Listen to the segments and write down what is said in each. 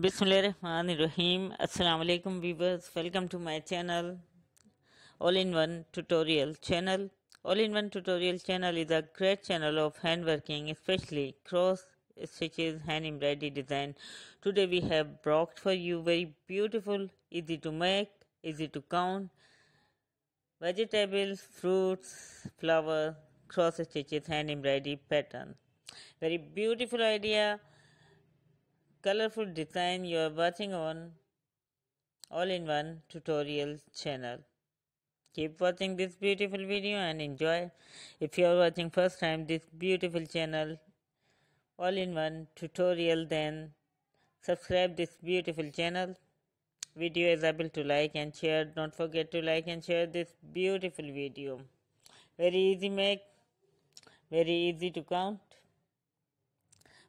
Bismillahirrahmanirrahim. Assalamu alaikum viewers. Welcome to my channel All-in-One Tutorial channel. All-in-One Tutorial channel is a great channel of handworking, especially cross stitches hand embroidery design. Today we have brought for you very beautiful, easy to make, easy to count vegetables, fruits, flower cross stitches hand embroidery pattern. Very beautiful idea colorful design you are watching on all-in-one tutorial channel. Keep watching this beautiful video and enjoy. If you are watching first time this beautiful channel all-in-one tutorial then subscribe this beautiful channel. Video is able to like and share. Don't forget to like and share this beautiful video. Very easy make, very easy to count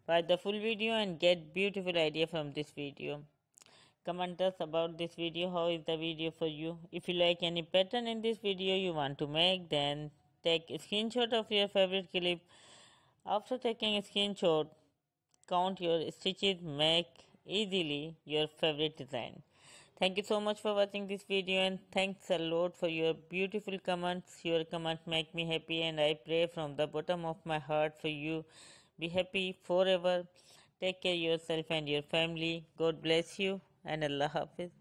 Watch the full video and get beautiful idea from this video. Comment us about this video, how is the video for you. If you like any pattern in this video you want to make, then take a screenshot of your favorite clip. After taking a screenshot, count your stitches, make easily your favorite design. Thank you so much for watching this video and thanks a lot for your beautiful comments. Your comments make me happy and I pray from the bottom of my heart for you. Be happy forever. Take care yourself and your family. God bless you and Allah Hafiz.